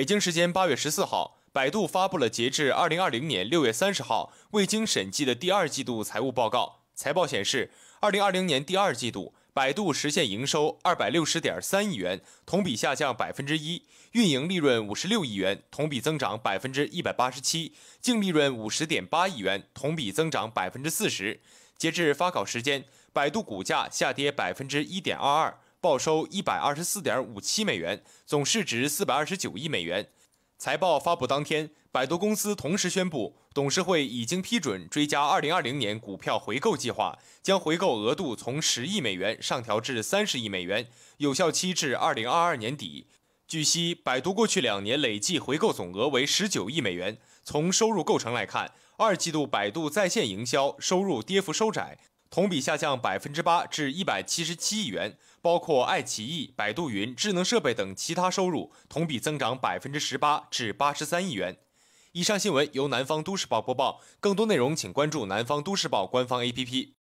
北京时间八月十四号，百度发布了截至二零二零年六月三十号未经审计的第二季度财务报告。财报显示，二零二零年第二季度，百度实现营收二百六十点三亿元，同比下降百分之一；运营利润五十六亿元，同比增长百分之一百八十七；净利润五十点八亿元，同比增长百分之四十。截至发稿时间，百度股价下跌百分之一点二二。报收一百二十四点五七美元，总市值四百二十九亿美元。财报发布当天，百度公司同时宣布，董事会已经批准追加二零二零年股票回购计划，将回购额度从十亿美元上调至三十亿美元，有效期至二零二二年底。据悉，百度过去两年累计回购总额为十九亿美元。从收入构成来看，二季度百度在线营销收入跌幅收窄。同比下降百分之八至一百七十七亿元，包括爱奇艺、百度云、智能设备等其他收入同比增长百分之十八至八十三亿元。以上新闻由南方都市报播报，更多内容请关注南方都市报官方 APP。